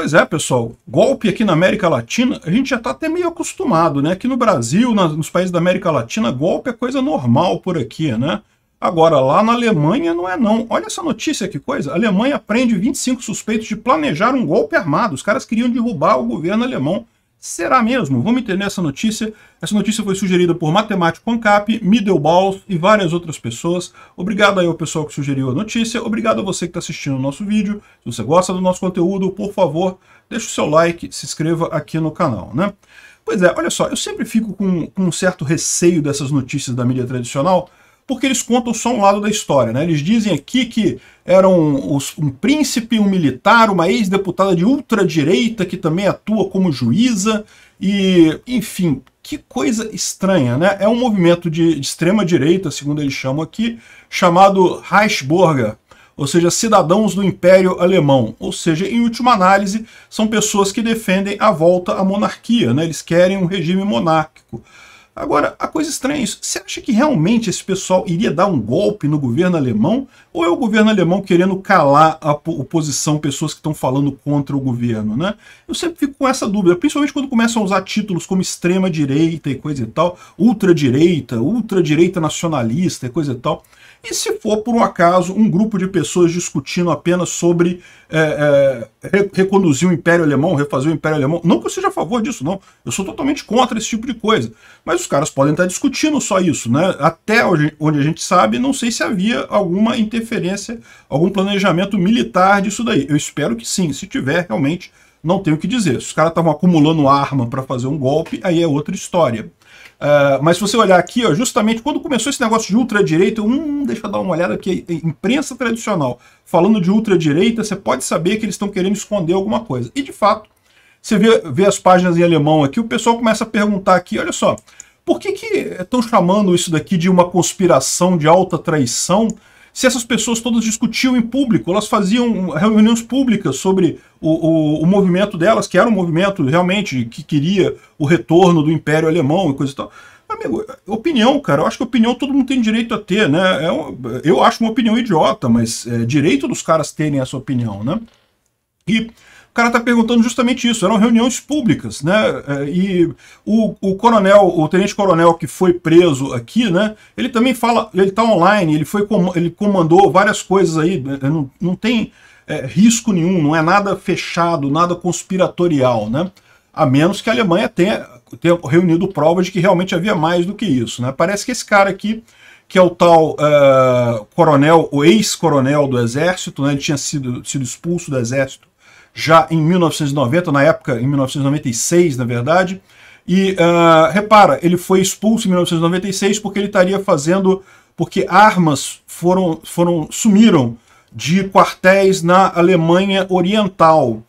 Pois é, pessoal, golpe aqui na América Latina, a gente já está até meio acostumado, né? Aqui no Brasil, na, nos países da América Latina, golpe é coisa normal por aqui, né? Agora, lá na Alemanha não é não. Olha essa notícia, que coisa. A Alemanha prende 25 suspeitos de planejar um golpe armado. Os caras queriam derrubar o governo alemão. Será mesmo? Vamos entender essa notícia. Essa notícia foi sugerida por Matemático Ancap, Middleballs e várias outras pessoas. Obrigado aí ao pessoal que sugeriu a notícia. Obrigado a você que está assistindo o nosso vídeo. Se você gosta do nosso conteúdo, por favor, deixe o seu like, se inscreva aqui no canal, né? Pois é, olha só, eu sempre fico com, com um certo receio dessas notícias da mídia tradicional, porque eles contam só um lado da história. Né? Eles dizem aqui que eram um, um príncipe, um militar, uma ex-deputada de ultradireita que também atua como juíza e, enfim, que coisa estranha, né? É um movimento de, de extrema direita, segundo eles chamam aqui, chamado Reichsburger, ou seja, cidadãos do Império Alemão. Ou seja, em última análise, são pessoas que defendem a volta à monarquia, né? Eles querem um regime monárquico. Agora, a coisa estranha é isso. Você acha que realmente esse pessoal iria dar um golpe no governo alemão? Ou é o governo alemão querendo calar a oposição, pessoas que estão falando contra o governo, né? Eu sempre fico com essa dúvida, principalmente quando começam a usar títulos como extrema-direita e coisa e tal, ultradireita, ultradireita nacionalista e coisa e tal. E se for, por um acaso, um grupo de pessoas discutindo apenas sobre é, é, reconduzir o Império Alemão, refazer o Império Alemão, não que eu seja a favor disso, não. Eu sou totalmente contra esse tipo de coisa. Mas os caras podem estar discutindo só isso, né? Até onde a gente sabe, não sei se havia alguma interferência, algum planejamento militar disso daí. Eu espero que sim. Se tiver, realmente, não tenho o que dizer. Se os caras estavam acumulando arma para fazer um golpe, aí é outra história. Uh, mas se você olhar aqui, ó, justamente quando começou esse negócio de ultradireita, hum, deixa eu dar uma olhada aqui, imprensa tradicional falando de ultradireita, você pode saber que eles estão querendo esconder alguma coisa. E de fato, você vê, vê as páginas em alemão aqui, o pessoal começa a perguntar aqui, olha só, por que estão chamando isso daqui de uma conspiração de alta traição? se essas pessoas todas discutiam em público, elas faziam reuniões públicas sobre o, o, o movimento delas, que era um movimento realmente que queria o retorno do Império Alemão e coisa e tal. Amigo, opinião, cara, eu acho que opinião todo mundo tem direito a ter, né? É um, eu acho uma opinião idiota, mas é direito dos caras terem essa opinião, né? E cara está perguntando justamente isso. Eram reuniões públicas, né? É, e o, o coronel, o tenente-coronel que foi preso aqui, né? Ele também fala, ele está online, ele foi, ele comandou várias coisas aí. Né? Não, não tem é, risco nenhum, não é nada fechado, nada conspiratorial, né? A menos que a Alemanha tenha, tenha reunido provas de que realmente havia mais do que isso, né? Parece que esse cara aqui que é o tal uh, coronel, o ex-coronel do exército, né, ele tinha sido, sido expulso do exército já em 1990, na época, em 1996, na verdade. E uh, repara, ele foi expulso em 1996 porque ele estaria fazendo. porque armas foram, foram sumiram de quartéis na Alemanha Oriental.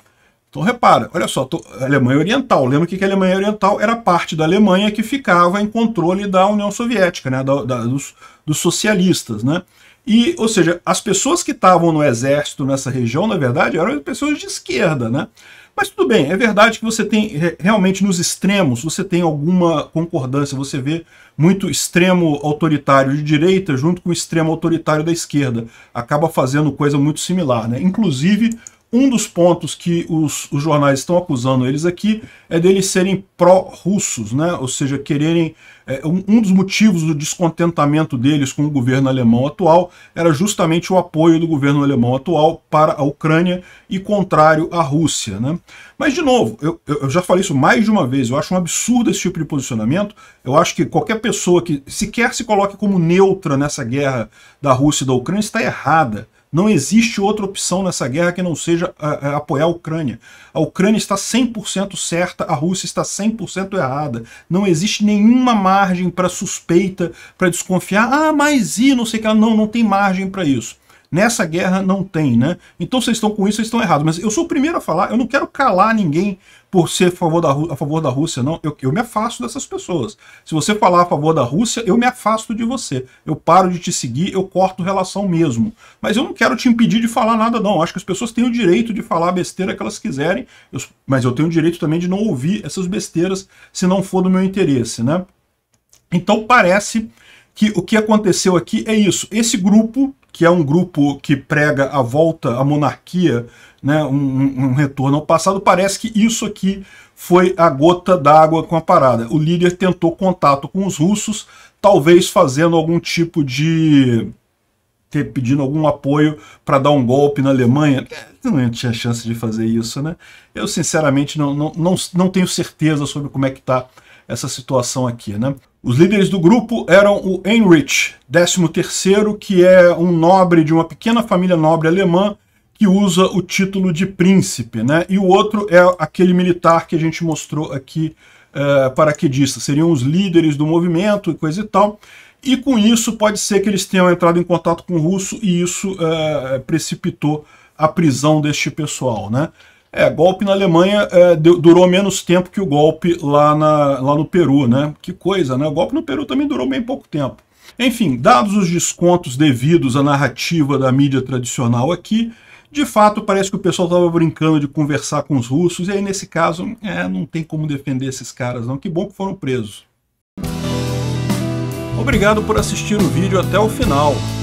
Então repara, olha só, tô, Alemanha Oriental. Lembra que, que a Alemanha Oriental era parte da Alemanha que ficava em controle da União Soviética, né, da, da, dos, dos socialistas. Né? E, ou seja, as pessoas que estavam no exército nessa região, na verdade, eram pessoas de esquerda, né? Mas tudo bem, é verdade que você tem realmente nos extremos, você tem alguma concordância, você vê muito extremo autoritário de direita junto com extremo autoritário da esquerda. Acaba fazendo coisa muito similar, né? Inclusive, um dos pontos que os, os, jornais estão acusando eles aqui é deles serem pró-russos, né? ou seja, quererem... É, um, um, dos motivos do descontentamento deles com o governo alemão atual era justamente o apoio do governo alemão atual para a Ucrânia e contrário à Rússia. Né? Mas, de novo, eu, eu já falei isso mais de uma vez, eu acho um absurdo esse tipo de posicionamento, eu acho que qualquer pessoa que sequer se coloque como neutra nessa guerra da Rússia e da Ucrânia está errada. Não existe outra opção nessa guerra que não seja apoiar a Ucrânia. A Ucrânia está 100% certa, a Rússia está 100% errada. Não existe nenhuma margem para suspeita, para desconfiar. Ah, mas e não sei o que. Não, não tem margem para isso. Nessa guerra não tem, né? Então vocês estão com isso, vocês estão errados. Mas eu sou o primeiro a falar, eu não quero calar ninguém por ser a favor da, a favor da Rússia, não. Eu, eu me afasto dessas pessoas. Se você falar a favor da Rússia, eu me afasto de você. Eu paro de te seguir, eu corto relação mesmo. Mas eu não quero te impedir de falar nada, não. acho que as pessoas têm o direito de falar a besteira que elas quiserem, eu, mas eu tenho o direito também de não ouvir essas besteiras se não for do meu interesse, né? Então parece que o que aconteceu aqui é isso. Esse grupo que é um grupo que prega a volta à monarquia, né, um, um retorno ao passado, parece que isso aqui foi a gota d'água com a parada. O líder tentou contato com os russos, talvez fazendo algum tipo de ter pedindo algum apoio para dar um golpe na Alemanha. Não tinha chance de fazer isso, né? Eu, sinceramente, não, não, não, não tenho certeza sobre como é que está essa situação aqui, né? Os líderes do grupo eram o Heinrich, 13º, que é um nobre de uma pequena família nobre alemã que usa o título de príncipe, né? E o outro é aquele militar que a gente mostrou aqui, eh, paraquedista. Seriam os líderes do movimento e coisa e tal. E com isso pode ser que eles tenham entrado em contato com o russo e isso eh, precipitou a prisão deste pessoal, né? É, golpe na Alemanha é, durou menos tempo que o golpe lá, na, lá no Peru, né? Que coisa, né? O golpe no Peru também durou bem pouco tempo. Enfim, dados os descontos devidos à narrativa da mídia tradicional aqui, de fato parece que o pessoal estava brincando de conversar com os russos, e aí nesse caso é, não tem como defender esses caras não, que bom que foram presos. Obrigado por assistir o vídeo até o final.